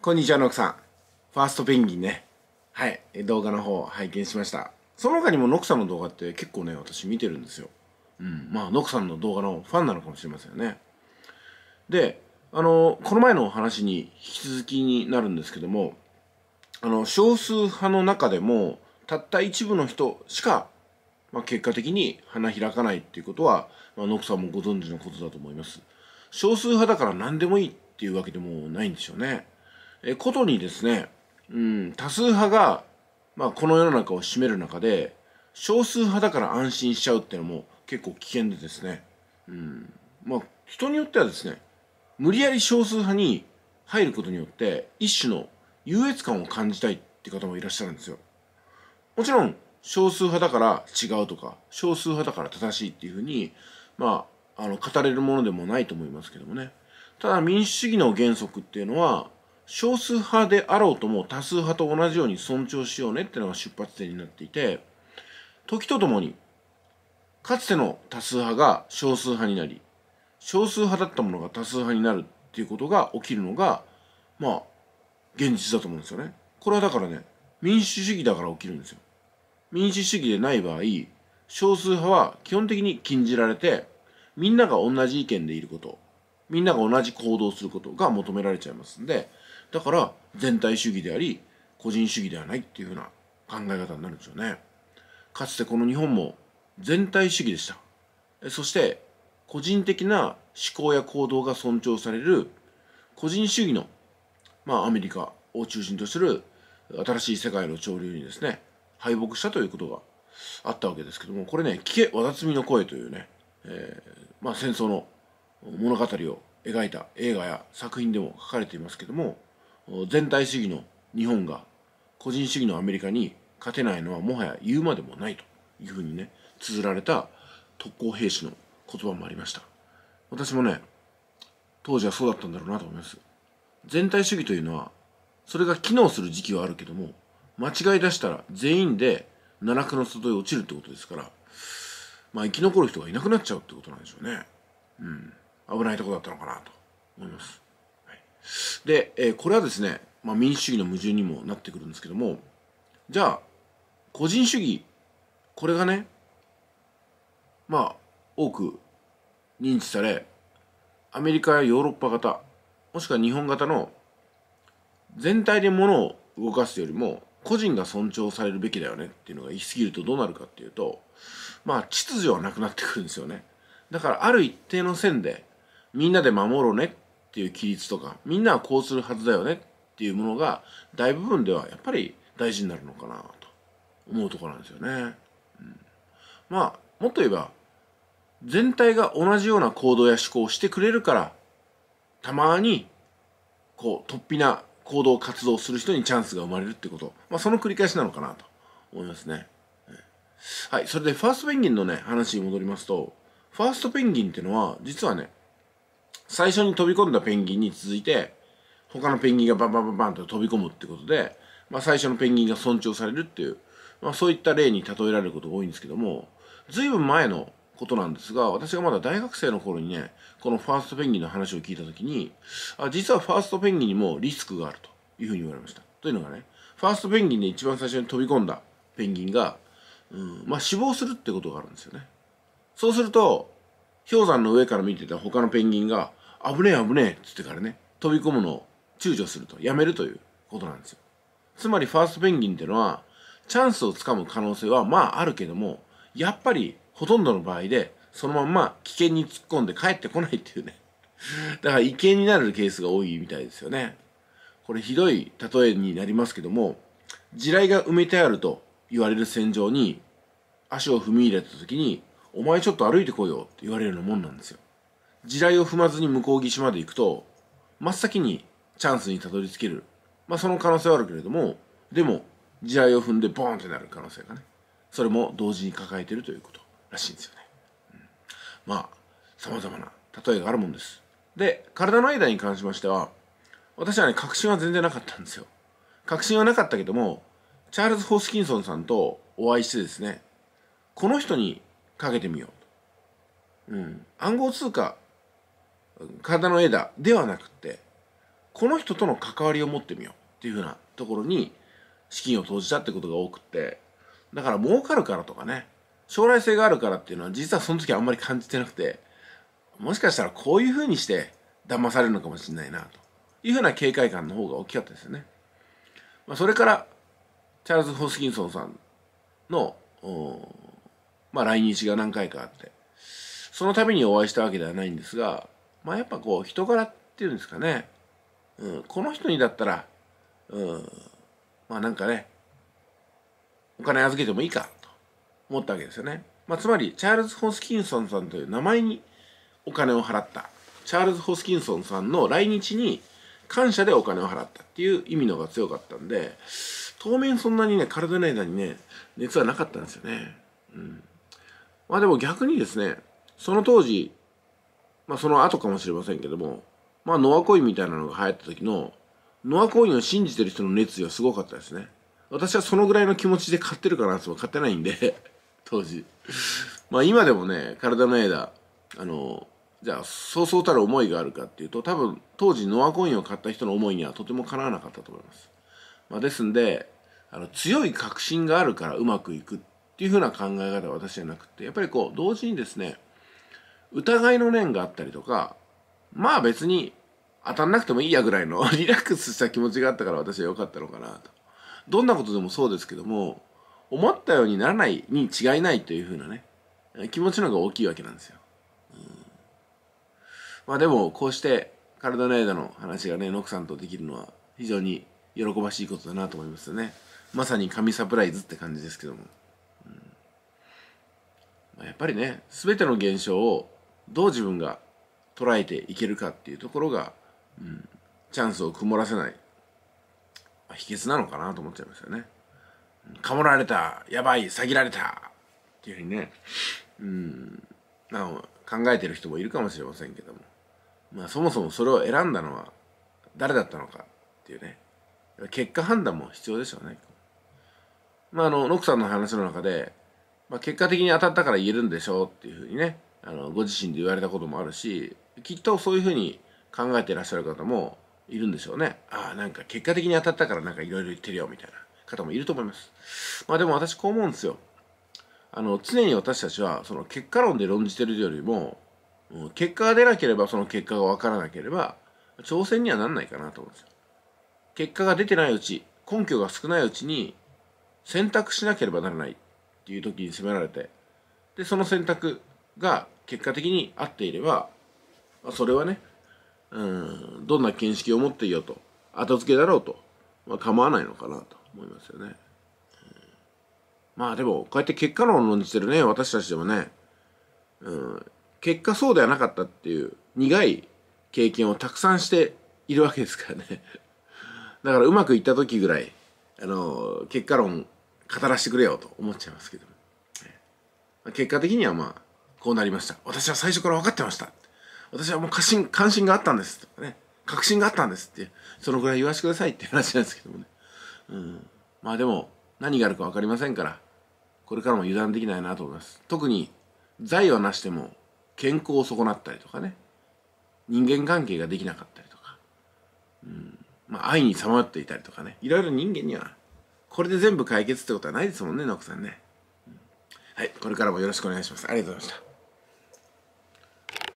こんにちは、ノクさん。ファーストペンギンね。はい。動画の方拝見しました。その他にもノクさんの動画って結構ね、私見てるんですよ。うん。まあ、ノクさんの動画のファンなのかもしれませんよね。で、あの、この前のお話に引き続きになるんですけども、あの、少数派の中でも、たった一部の人しか、まあ、結果的に花開かないっていうことは、まあ、ノクさんもご存知のことだと思います。少数派だから何でもいいっていうわけでもないんでしょうね。えことにですね、うん、多数派が、まあ、この世の中を占める中で少数派だから安心しちゃうっていうのも結構危険でですね、うん、まあ人によってはですね無理やり少数派に入ることによって一種の優越感を感じたいって方もいらっしゃるんですよもちろん少数派だから違うとか少数派だから正しいっていうふうにまああの語れるものでもないと思いますけどもねただ民主主義の原則っていうのは少数派であろうとも多数派と同じように尊重しようねってのが出発点になっていて時とともにかつての多数派が少数派になり少数派だったものが多数派になるっていうことが起きるのがまあ現実だと思うんですよね。これはだからね民主主義だから起きるんですよ。民主主義でない場合少数派は基本的に禁じられてみんなが同じ意見でいることみんなが同じ行動することが求められちゃいますんでだから全体主義であり個人主義ではないっていうふうな考え方になるんでしょうねかつてこの日本も全体主義でしたそして個人的な思考や行動が尊重される個人主義のまあアメリカを中心とする新しい世界の潮流にですね敗北したということがあったわけですけどもこれね「聞けわだつみの声」というね、えー、まあ、戦争の物語を描いた映画や作品でも書かれていますけども全体主義の日本が個人主義のアメリカに勝てないのはもはや言うまでもないというふうにね綴られた特攻兵士の言葉もありました私もね当時はそうだったんだろうなと思います全体主義というのはそれが機能する時期はあるけども間違い出したら全員で奈落の外へ落ちるってことですからまあ生き残る人がいなくなっちゃうってことなんでしょうねうん危ないとこだったのかなと思いますで、えー、これはですね、まあ、民主主義の矛盾にもなってくるんですけどもじゃあ個人主義これがねまあ多く認知されアメリカやヨーロッパ型もしくは日本型の全体で物を動かすよりも個人が尊重されるべきだよねっていうのが言い過ぎるとどうなるかっていうとまあ秩序はなくなってくるんですよねだからある一定の線でみんなで守ろうねっていう規律とかみんなはこうするはずだよねっていうものが大部分ではやっぱり大事になるのかなと思うところなんですよね。うん、まあもっと言えば全体が同じような行動や思考をしてくれるからたまにこう突飛な行動活動をする人にチャンスが生まれるってこと、まあ、その繰り返しなのかなと思いますね。はい、それでファーストペンギンのね話に戻りますとファーストペンギンっていうのは実はね最初に飛び込んだペンギンに続いて他のペンギンがバンバンバンバンと飛び込むってことで、まあ、最初のペンギンが尊重されるっていう、まあ、そういった例に例えられることが多いんですけども随分前のことなんですが私がまだ大学生の頃にねこのファーストペンギンの話を聞いた時にあ実はファーストペンギンにもリスクがあるというふうに言われましたというのがねファーストペンギンで一番最初に飛び込んだペンギンが、うんまあ、死亡するってことがあるんですよねそうすると氷山の上から見てた他のペンギンが危ねえ危ねえっつってからね飛び込むのを躊躇するとやめるということなんですよつまりファーストペンギンっていうのはチャンスをつかむ可能性はまああるけどもやっぱりほとんどの場合でそのまんま危険に突っ込んで帰ってこないっていうね だから違憲になるケースが多いみたいですよねこれひどい例えになりますけども地雷が埋めてあると言われる戦場に足を踏み入れた時にお前ちょっと歩いてこいよって言われるようなもんなんですよ地雷を踏まずに向こう岸まで行くと、真っ先にチャンスにたどり着ける。まあ、その可能性はあるけれども、でも、地雷を踏んでボーンってなる可能性がね。それも同時に抱えてるということらしいんですよね。うん、まあ、様々な例えがあるもんです。で、体の間に関しましては、私はね、確信は全然なかったんですよ。確信はなかったけども、チャールズ・ホースキンソンさんとお会いしてですね、この人にかけてみようと。うん。暗号通貨体の枝ではなくてこの人との関わりを持ってみようっていうふうなところに資金を投じたってことが多くってだから儲かるからとかね将来性があるからっていうのは実はその時あんまり感じてなくてもしかしたらこういうふうにして騙されるのかもしれないなというふうな警戒感の方が大きかったですよね。まあ、それからチャールズ・ホスキンソンさんの、まあ、来日が何回かあってその度にお会いしたわけではないんですがまあ、やっぱこう人柄っていうんですかね、うん、この人にだったら、うん、まあなんかねお金預けてもいいかと思ったわけですよね、まあ、つまりチャールズ・ホスキンソンさんという名前にお金を払ったチャールズ・ホスキンソンさんの来日に感謝でお金を払ったっていう意味のが強かったんで当面そんなにね体の間にね熱はなかったんですよね、うん、まあでも逆にですねその当時まあ、その後かもしれませんけども、まあ、ノアコインみたいなのが流行った時の、ノアコインを信じてる人の熱意はすごかったですね。私はそのぐらいの気持ちで買ってるかなと買ってないんで 当時。まあ今でもね、体の枝、あの、じゃあ、そうそうたる思いがあるかっていうと、多分、当時ノアコインを買った人の思いにはとてもかなわなかったと思います。まあですんで、あの、強い確信があるからうまくいくっていうふうな考え方は私じゃなくて、やっぱりこう、同時にですね、疑いの念があったりとかまあ別に当たんなくてもいいやぐらいの リラックスした気持ちがあったから私は良かったのかなとどんなことでもそうですけども思ったようにならないに違いないというふうなね気持ちの方が大きいわけなんですよ、うん、まあでもこうしてカル間ネイダの話がねノクさんとできるのは非常に喜ばしいことだなと思いますよねまさに神サプライズって感じですけども、うんまあ、やっぱりねすべての現象をどう自分が捉えていけるかっていうところが、うん、チャンスを曇らせない、あ、秘訣なのかなと思っちゃいますよね。かもられた、やばい、詐欺られたっていうふうにね、うん、なあ、考えてる人もいるかもしれませんけども、まあ、そもそもそれを選んだのは誰だったのかっていうね、結果判断も必要でしょうね。まあ、あの、ノクさんの話の中で、まあ、結果的に当たったから言えるんでしょうっていうふうにね、あのご自身で言われたこともあるしきっとそういうふうに考えてらっしゃる方もいるんでしょうねああなんか結果的に当たったからなんかいろいろ言ってるよみたいな方もいると思いますまあでも私こう思うんですよあの常に私たちはその結果論で論じてるよりも結果が出なければその結果が分からなければ挑戦にはなんないかなと思うんですよ結果が出てないうち根拠が少ないうちに選択しなければならないっていう時に責められてでその選択が結果的に合っていれば、まあ、それはね、うん、どんな見識を持っていようと、後付けだろうと、まあ、構わないのかなと思いますよね。うん、まあでも、こうやって結果論を論じてるね、私たちでもね、うん、結果そうではなかったっていう苦い経験をたくさんしているわけですからね。だからうまくいった時ぐらい、あの、結果論語らせてくれよと思っちゃいますけども。結果的にはまあ、こうなりました私は最初から分かってました私はもう過信関心があったんですとかね確信があったんですってそのぐらい言わせてくださいって話なんですけどもね、うん、まあでも何があるか分かりませんからこれからも油断できないなと思います特に財はなしても健康を損なったりとかね人間関係ができなかったりとか、うんまあ、愛にさまよっていたりとかねいろいろ人間にはこれで全部解決ってことはないですもんねノックさんね、はいこれからもよろしくお願いしますありがとうございました